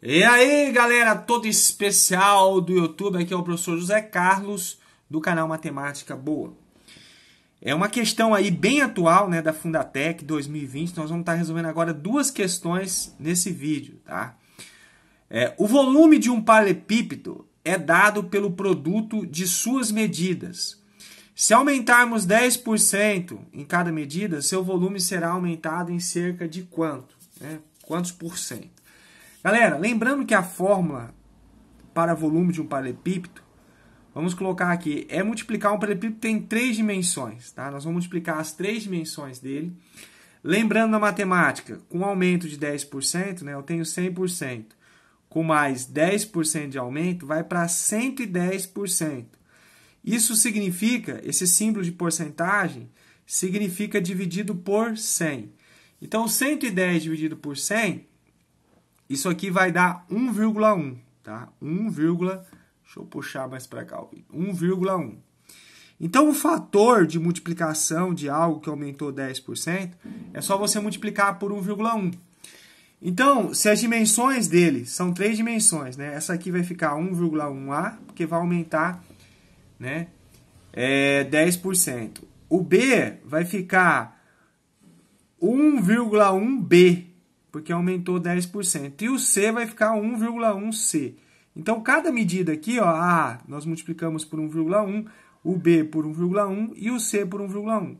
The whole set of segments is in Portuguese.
E aí, galera, todo especial do YouTube, aqui é o professor José Carlos do canal Matemática Boa. É uma questão aí bem atual, né, da Fundatec 2020. Nós vamos estar resolvendo agora duas questões nesse vídeo, tá? É, o volume de um paralelepípedo é dado pelo produto de suas medidas. Se aumentarmos 10% em cada medida, seu volume será aumentado em cerca de quanto? Né? Quantos por cento? Galera, lembrando que a fórmula para volume de um paralelepípedo, vamos colocar aqui, é multiplicar um paralelepípedo tem três dimensões, tá? Nós vamos multiplicar as três dimensões dele. Lembrando na matemática, com aumento de 10%, né, eu tenho 100%. Com mais 10% de aumento, vai para 110%. Isso significa, esse símbolo de porcentagem, significa dividido por 100. Então, 110 dividido por 100 isso aqui vai dar 1,1, tá? 1, deixa eu puxar mais para cá, 1,1. Então, o fator de multiplicação de algo que aumentou 10% é só você multiplicar por 1,1. Então, se as dimensões dele são três dimensões, né? Essa aqui vai ficar 1,1A, porque vai aumentar né? é 10%. O B vai ficar 1,1B, porque aumentou 10%. E o C vai ficar 1,1C. Então, cada medida aqui, ó, A nós multiplicamos por 1,1, o B por 1,1 e o C por 1,1.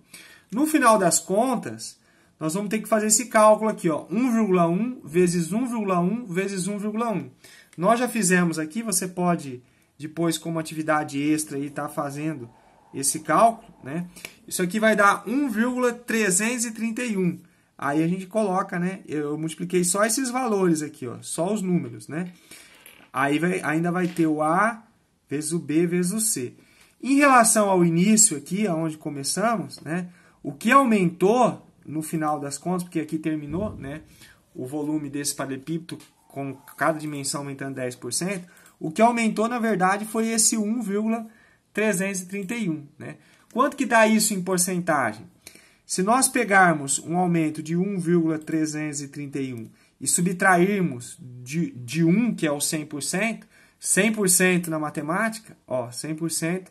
No final das contas, nós vamos ter que fazer esse cálculo aqui, ó, 1,1 vezes 1,1 vezes 1,1. Nós já fizemos aqui, você pode depois como atividade extra estar tá fazendo esse cálculo, né? Isso aqui vai dar 1,331. Aí a gente coloca, né? Eu multipliquei só esses valores aqui, ó, só os números, né? Aí vai, ainda vai ter o A vezes o B vezes o C. Em relação ao início aqui, aonde começamos, né? O que aumentou no final das contas, porque aqui terminou, né? O volume desse paralelepípedo com cada dimensão aumentando 10%, o que aumentou, na verdade, foi esse 1,331, né? Quanto que dá isso em porcentagem? Se nós pegarmos um aumento de 1,331 e subtrairmos de, de 1, que é o 100%, 100% na matemática, ó, 100%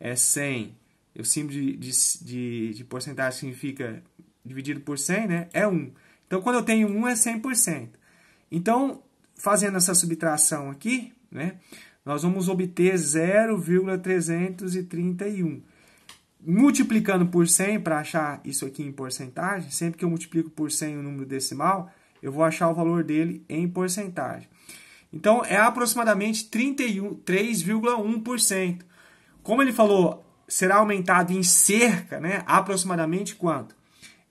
é 100. O símbolo de, de, de, de, porcentagem significa dividido por 100, né? É 1. Então, quando eu tenho 1, é 100%. Então, fazendo essa subtração aqui, né? Nós vamos obter 0,331 multiplicando por 100 para achar isso aqui em porcentagem, sempre que eu multiplico por 100 o número decimal, eu vou achar o valor dele em porcentagem. Então é aproximadamente 33,1%. Como ele falou, será aumentado em cerca, né? Aproximadamente quanto?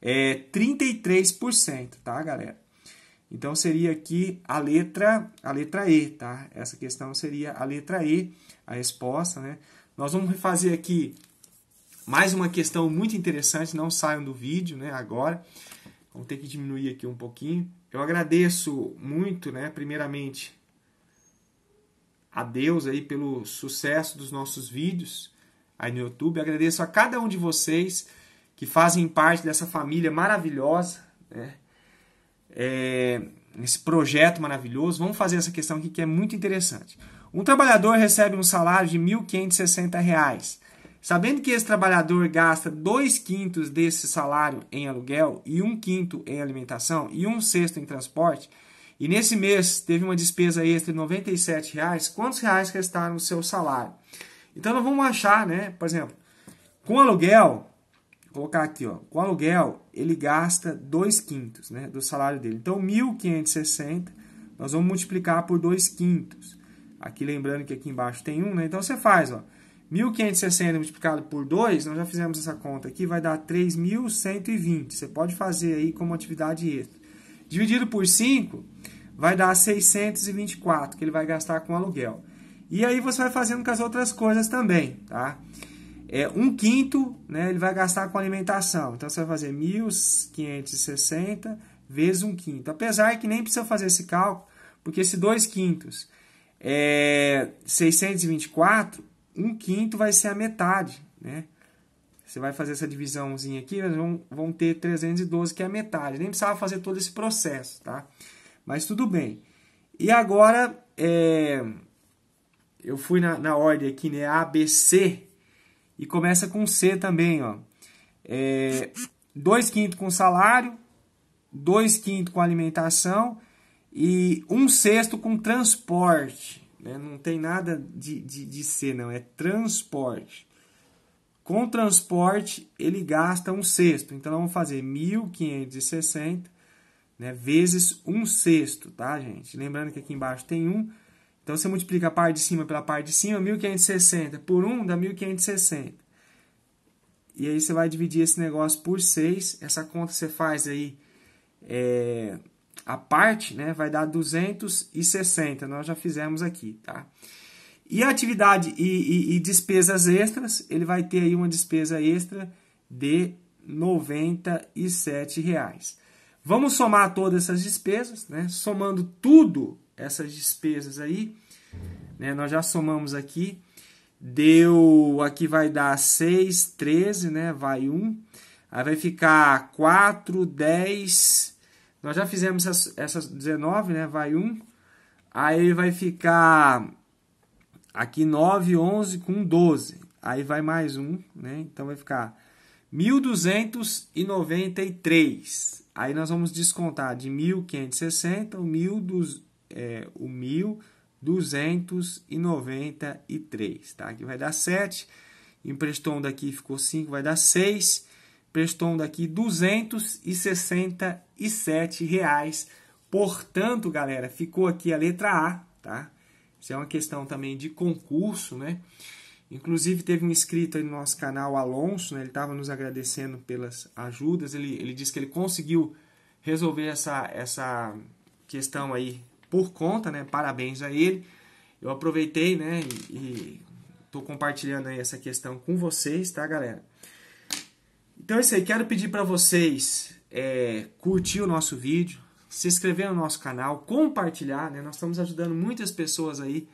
É 33%, tá, galera? Então seria aqui a letra a letra E, tá? Essa questão seria a letra E, a resposta, né? Nós vamos fazer aqui mais uma questão muito interessante, não saiam do vídeo né, agora. Vamos ter que diminuir aqui um pouquinho. Eu agradeço muito, né, primeiramente, a Deus aí pelo sucesso dos nossos vídeos aí no YouTube. agradeço a cada um de vocês que fazem parte dessa família maravilhosa, né? É, esse projeto maravilhoso. Vamos fazer essa questão aqui que é muito interessante. Um trabalhador recebe um salário de R$ 1.560. Sabendo que esse trabalhador gasta dois quintos desse salário em aluguel e um quinto em alimentação e um sexto em transporte, e nesse mês teve uma despesa extra de 97, reais, quantos reais restaram no seu salário? Então nós vamos achar, né? Por exemplo, com aluguel, vou colocar aqui, ó, com aluguel ele gasta dois quintos né, do salário dele. Então 1.560 nós vamos multiplicar por dois quintos. Aqui lembrando que aqui embaixo tem um, né? Então você faz, ó. 1.560 multiplicado por 2, nós já fizemos essa conta aqui, vai dar 3.120. Você pode fazer aí como atividade extra. Dividido por 5, vai dar 624, que ele vai gastar com aluguel. E aí você vai fazendo com as outras coisas também, tá? É, um quinto né, ele vai gastar com alimentação. Então você vai fazer 1.560 vezes um quinto. Apesar que nem precisa fazer esse cálculo, porque esse dois quintos é 624 um quinto vai ser a metade, né? Você vai fazer essa divisãozinha aqui, vão, vão ter 312, que é a metade. Nem precisava fazer todo esse processo, tá? Mas tudo bem. E agora, é, eu fui na, na ordem aqui, né? A, B, C. E começa com C também, ó. É, dois quintos com salário, dois quintos com alimentação e um sexto com transporte. Né? Não tem nada de, de, de C, não. É transporte. Com transporte, ele gasta um sexto. Então, vamos fazer 1.560 né, vezes um sexto, tá, gente? Lembrando que aqui embaixo tem Um, então, você multiplica a parte de cima pela parte de cima, 1.560 por 1 um, dá 1.560. E aí, você vai dividir esse negócio por 6. Essa conta você faz aí é, a parte né, vai dar 260, nós já fizemos aqui. Tá? E atividade e, e, e, despesas extras, ele vai ter aí uma despesa extra de R$ 97,00. Vamos somar todas essas despesas, né? somando tudo essas despesas aí, né? nós já somamos aqui, deu, aqui vai dar 6, 13, né? vai 1, aí vai ficar 4, 10, nós já fizemos essas, essas 19, né? Vai 1. Aí vai ficar aqui 9, 11 com 12. Aí vai mais um, né? Então vai ficar 1293. Aí nós vamos descontar de 1560 o dos é, o 1293, tá? Aqui vai dar 7. Emprestou um daqui ficou 5, vai dar 6 prestando aqui R$ 267. Reais. Portanto, galera, ficou aqui a letra A, tá? Isso é uma questão também de concurso, né? Inclusive, teve um inscrito aí no nosso canal, Alonso, né? ele estava nos agradecendo pelas ajudas. Ele, ele disse que ele conseguiu resolver essa, essa questão aí por conta, né? Parabéns a ele. Eu aproveitei, né? E, estou compartilhando aí essa questão com vocês, tá, galera? Então é isso aí, quero pedir para vocês é, curtir o nosso vídeo, se inscrever no nosso canal, compartilhar, né? Nós estamos ajudando muitas pessoas aí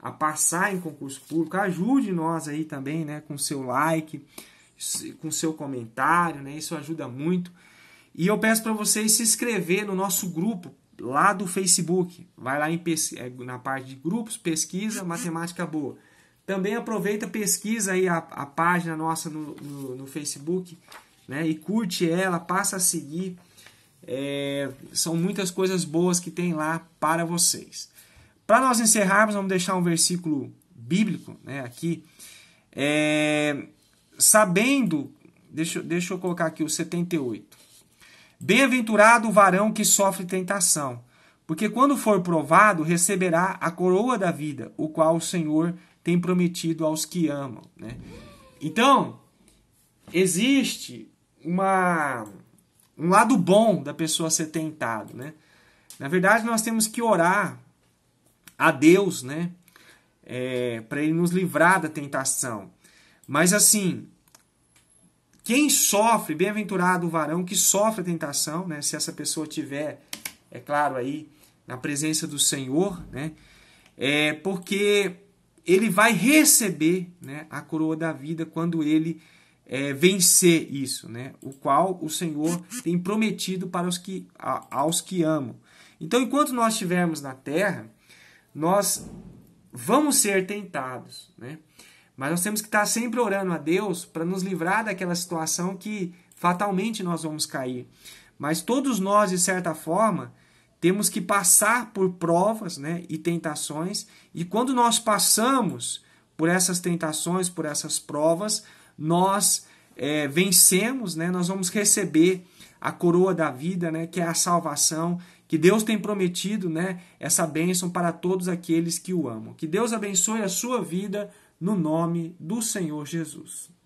a passar em concurso público. Ajude nós aí também, né? Com seu like, com seu comentário, né? Isso ajuda muito. E eu peço para vocês se inscrever no nosso grupo lá do Facebook. Vai lá em, é, na parte de grupos, pesquisa, matemática boa. Também aproveita, pesquisa aí a, a página nossa no, no, no, Facebook, né? E curte ela, passa a seguir. É, são muitas coisas boas que tem lá para vocês. Para nós encerrarmos, vamos deixar um versículo bíblico, né? Aqui, é, sabendo, deixa, deixa eu colocar aqui o 78. Bem-aventurado o varão que sofre tentação, porque quando for provado, receberá a coroa da vida, o qual o Senhor tem prometido aos que amam. Né? Então, existe uma, um lado bom da pessoa ser tentado. Né? Na verdade, nós temos que orar a Deus né? É, para Ele nos livrar da tentação. Mas assim, quem sofre, bem-aventurado o varão que sofre a tentação, né? se essa pessoa tiver, é claro, aí na presença do Senhor, né? é porque ele vai receber né, a coroa da vida quando ele é, vencer isso, né, o qual o Senhor tem prometido para os que, a, aos que amam. Então, enquanto nós estivermos na terra, nós vamos ser tentados, né? Mas nós temos que estar sempre orando a Deus para nos livrar daquela situação que fatalmente nós vamos cair. Mas todos nós, de certa forma, temos que passar por provas né, e tentações, e quando nós passamos por essas tentações, por essas provas, nós é, vencemos, né, nós vamos receber a coroa da vida, né, que é a salvação, que Deus tem prometido né, essa bênção para todos aqueles que o amam. Que Deus abençoe a sua vida no nome do Senhor Jesus.